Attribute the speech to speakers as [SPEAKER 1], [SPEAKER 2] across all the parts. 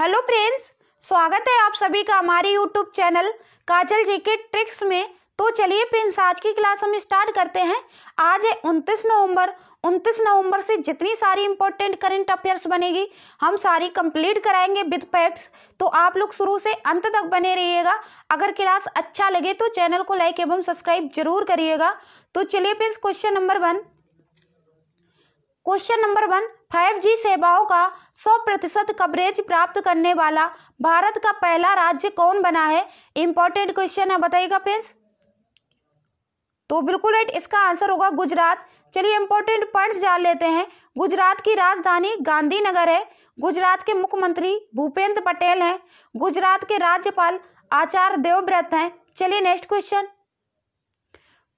[SPEAKER 1] hello friends स्वागत है आप सभी का हमारे यूट्यूब चैनल काजल जी के ट्रिक्स में तो चलिए फ्रेंड्स आज की क्लास हम स्टार्ट करते हैं आज है उनतीस नवंबर उनतीस नवंबर से जितनी सारी इंपॉर्टेंट करंट अफेयर्स बनेगी हम सारी कंप्लीट कराएंगे विद पैक्स तो आप लोग शुरू से अंत तक बने रहिएगा अगर क्लास अच्छा लगे तो चैनल को लाइक एवं सब्सक्राइब जरूर करिएगा तो चलिए friends question number one question number one five G सेवाओं का 100 प्रतिशत कवरेज प्राप्त करने वाला भारत का पहला राज्य कौन बना है इंपॉर्टेंट क्वेश्चन है बताइएगा फ्रेंड्स तो बिल्कुल राइट इसका आंसर होगा गुजरात चलिए इंपॉर्टेंट पॉइंट्स जान लेते हैं गुजरात की राजधानी गांधीनगर है गुजरात के मुख्यमंत्री भूपेंद्र पटेल हैं गुजरात के राज्यपाल आचार्य देवव्रत हैं चलिए next question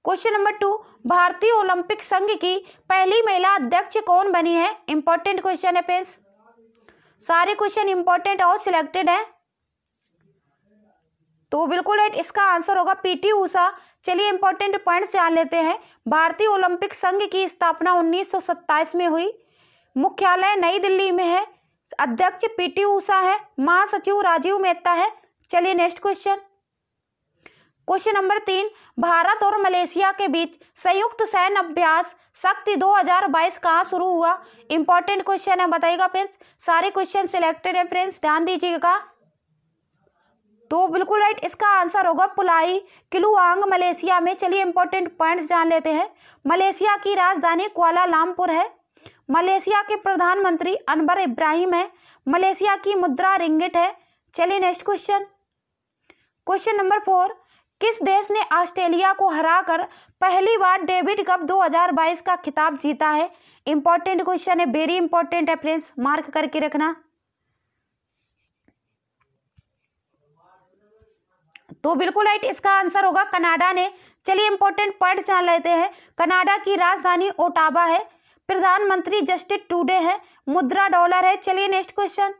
[SPEAKER 1] question number two भारतीय ओलंपिक संघ की पहली महिला अध्यक्ष कौन बनी है इंपॉर्टेंट क्वेश्चन है फ्रेंड्स सारे क्वेश्चन इंपॉर्टेंट और सिलेक्टेड है तो बिल्कुल राइट इसका आंसर होगा पीटी ऊषा चलिए इंपॉर्टेंट पॉइंट्स जान लेते हैं भारतीय ओलंपिक संघ की स्थापना 1927 में हुई मुख्यालय नई दिल्ली में है अध्यक्ष पीटी ऊषा है महासचिव राजीव मेहता है चलिए नेक्स्ट क्वेश्चन क्वेश्चन नंबर तीन भारत और मलेशिया के बीच संयुक्त सैन्य अभ्यास शक्ति 2022 हजार बाईस कहाँ शुरू हुआ इंपॉर्टेंट क्वेश्चन है बताइएगा फ्रेंड्स सारे क्वेश्चन सिलेक्टेड है फ्रेंड्स ध्यान दीजिएगा तो बिल्कुल राइट इसका आंसर होगा पुलाई किलुआंग मलेशिया में चलिए इंपॉर्टेंट पॉइंट्स जान लेते हैं मलेशिया की राजधानी लामपुर है मलेशिया के प्रधानमंत्री अनवर इब्राहिम है मलेशिया की मुद्रा रिंगिट है चलिए next question question number four किस देश ने ऑस्ट्रेलिया को हराकर पहली बार डेविड कप 2022 का खिताब जीता है इंपॉर्टेंट क्वेश्चन है वेरी इंपॉर्टेंट है फ्रेंड्स मार्क करके रखना तो बिल्कुल राइट इसका आंसर होगा कनाडा ने चलिए इंपॉर्टेंट पॉइंट जान लेते हैं कनाडा की राजधानी ओटावा है प्रधानमंत्री जस्टिस टूडे है मुद्रा डॉलर है चलिए next question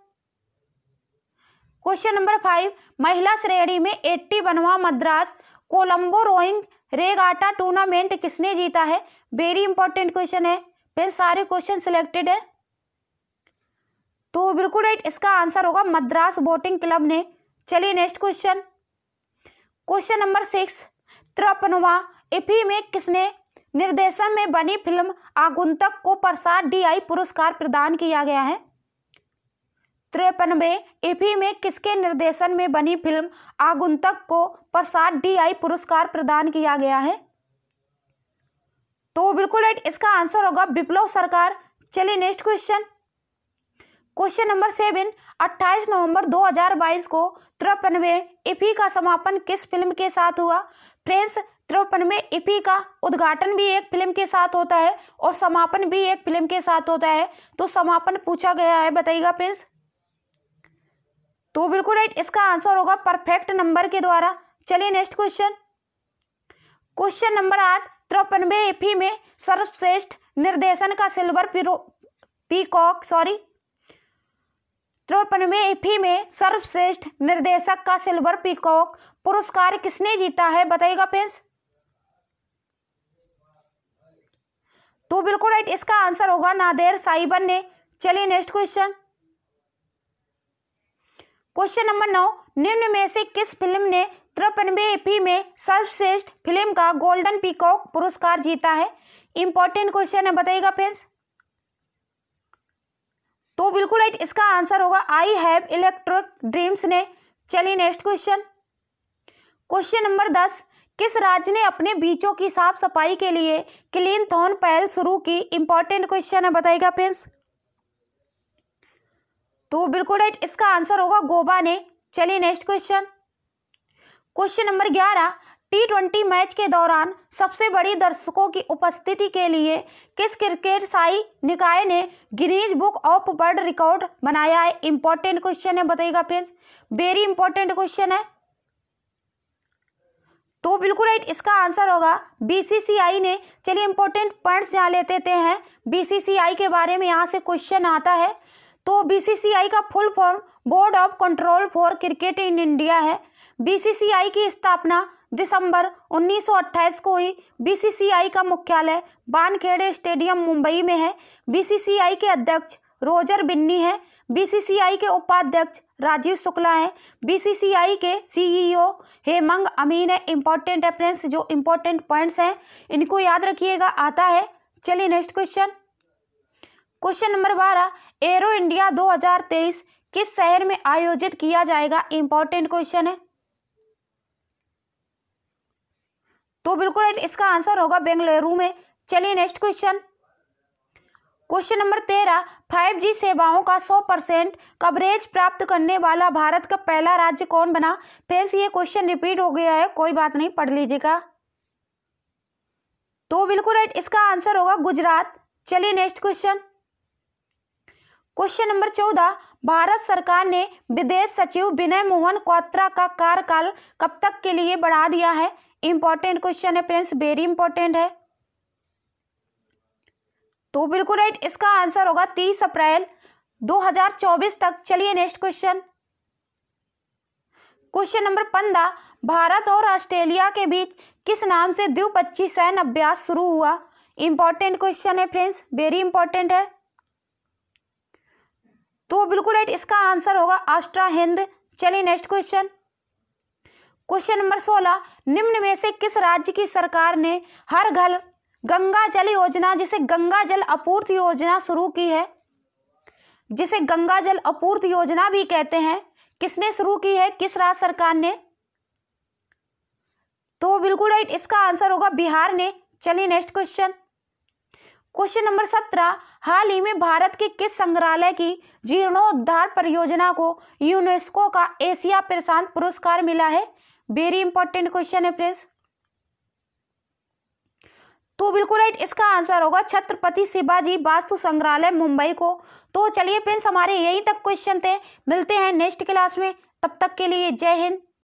[SPEAKER 1] question number five महिला श्रेणी में एट्टी बनवा Madras Colombo rowing regatta tournament किसने जीता है वेरी इंपॉर्टेंट क्वेश्चन है फिर सारे क्वेश्चन सिलेक्टेड है तो बिल्कुल राइट इसका आंसर होगा मद्रास बोटिंग क्लब ने चलिए next question question number six त्रपनवा इफी में किसने निर्देशन में बनी फिल्म आगुंतक को प्रसाद डीआई पुरस्कार प्रदान किया गया है तिरपनवे इफ्फी में किसके निर्देशन में बनी फिल्म आगुंतक को प्रसाद डीआई पुरस्कार प्रदान किया गया है तो बिल्कुल राइट इसका आंसर होगा विप्लव सरकार चलिए next question question number seven अट्ठाईस नवंबर 2022 को तिरपनवे इफी का समापन किस फिल्म के साथ हुआ फ्रेंड्स तिरपनवे इफी का उद्घाटन भी एक फिल्म के साथ होता है और समापन भी एक फिल्म के साथ होता है तो समापन पूछा गया है बताइएगा फ्रेंड्स तो बिल्कुल राइट इसका आंसर होगा परफेक्ट नंबर के द्वारा चलिए नेक्स्ट क्वेश्चन क्वेश्चन नंबर आठ तिरपनवे एफी में सर्वश्रेष्ठ निर्देशन का सिल्वर पीकॉक सॉरी तिरपनवे एफी में सर्वश्रेष्ठ निर्देशक का सिल्वर पीकॉक पुरस्कार किसने जीता है बताइएगा पेंस तो बिल्कुल राइट इसका आंसर होगा नादेर साइबर ने चलिए नेक्स्ट क्वेश्चन क्वेश्चन नंबर नौ निम्न में से किस फिल्म ने तिरपनवे एपी में सर्वश्रेष्ठ फिल्म का गोल्डन पीकॉक पुरस्कार जीता है इंपॉर्टेंट क्वेश्चन है बताइएगा फ्रेंड्स तो बिल्कुल राइट इसका आंसर होगा आई हैव इलेक्ट्रिक ड्रीम्स ने चलिए नेक्स्ट क्वेश्चन क्वेश्चन नंबर दस किस राज्य ने अपने बीचों की साफ सफाई के लिए क्लीन थोन पहल शुरू की इंपॉर्टेंट क्वेश्चन है बताइएगा फ्रेंड्स तो बिल्कुल राइट इसका आंसर होगा गोबा ने चलिए नेक्स्ट क्वेश्चन क्वेश्चन नंबर ग्यारह टी ट्वेंटी मैच के दौरान सबसे बड़ी दर्शकों की उपस्थिति के लिए किस क्रिकेट साई निकाय ने Guinness book of world record बनाया है इंपॉर्टेंट क्वेश्चन है बताइएगा फिर वेरी इंपॉर्टेंट क्वेश्चन है तो बिल्कुल राइट इसका आंसर होगा बीसीसीआई ने चलिए इंपॉर्टेंट पॉइंट्स यहाँ लेते हैं बीसीसीआई के बारे में यहाँ से क्वेश्चन आता है तो बीसीसीआई का full form board of control for cricket in India है बीसीसीआई की स्थापना दिसंबर 1928 को हुई बीसीसीआई का मुख्यालय बानखेड़े स्टेडियम मुंबई में है बीसीसीआई के अध्यक्ष रोजर बिन्नी है बीसीसीआई के उपाध्यक्ष राजीव शुक्ला हैं बीसीसीआई के सीईओ e हेमंग अमीन है इम्पोर्टेंट रेफरेंस जो इम्पोर्टेंट पॉइंट्स हैं इनको याद रखिएगा आता है चलिए नेक्स्ट क्वेश्चन क्वेश्चन नंबर बारह एरो इंडिया 2023 किस शहर में आयोजित किया जाएगा इंपॉर्टेंट क्वेश्चन है तो बिल्कुल इसका आंसर होगा बेंगलुरु में चलिए नेक्स्ट क्वेश्चन क्वेश्चन नंबर तेरह फाइव जी सेवाओं का सौ परसेंट कवरेज प्राप्त करने वाला भारत का पहला राज्य कौन बना फ्रेंड्स ये क्वेश्चन रिपीट हो गया है कोई बात नहीं पढ़ लीजिएगा तो बिल्कुल राइट इसका आंसर होगा गुजरात चलिए नेक्स्ट क्वेश्चन क्वेश्चन नंबर चौदह भारत सरकार ने विदेश सचिव विनय मोहन क्वात्रा का कार्यकाल कब तक के लिए बढ़ा दिया है इंपॉर्टेंट क्वेश्चन है फ्रेंड्स वेरी इंपॉर्टेंट है तो बिल्कुल राइट इसका आंसर होगा तीस अप्रैल 2024 तक चलिए नेक्स्ट क्वेश्चन क्वेश्चन नंबर पंद्रह भारत और ऑस्ट्रेलिया के बीच किस नाम से द्विपक्षीय सैन्य अभ्यास शुरू हुआ इंपॉर्टेंट क्वेश्चन है फ्रेंड्स वेरी इंपॉर्टेंट है तो बिल्कुल राइट इसका आंसर होगा आस्ट्रा हिंद चलिए नेक्स्ट क्वेश्चन क्वेश्चन नंबर सोलह निम्न में से किस राज्य की सरकार ने हर घर गंगा जल योजना जिसे गंगा जल आपूर्ति योजना शुरू की है जिसे गंगा जल आपूर्ति योजना भी कहते हैं किसने शुरू की है किस राज्य सरकार ने तो बिल्कुल राइट इसका आंसर होगा बिहार ने चलिए नेक्स्ट क्वेश्चन क्वेश्चन नंबर सत्रह हाल ही में भारत के किस संग्रहालय की जीर्णोद्धार परियोजना को यूनेस्को का एशिया प्रशांत पुरस्कार मिला है वेरी इंपॉर्टेंट क्वेश्चन है फ्रेंड्स तो बिल्कुल राइट इसका आंसर होगा छत्रपति शिवाजी वास्तु संग्रहालय मुंबई को तो चलिए फ्रेंड्स हमारे यहीं तक क्वेश्चन थे मिलते हैं नेक्स्ट क्लास में तब तक के लिए जय हिंद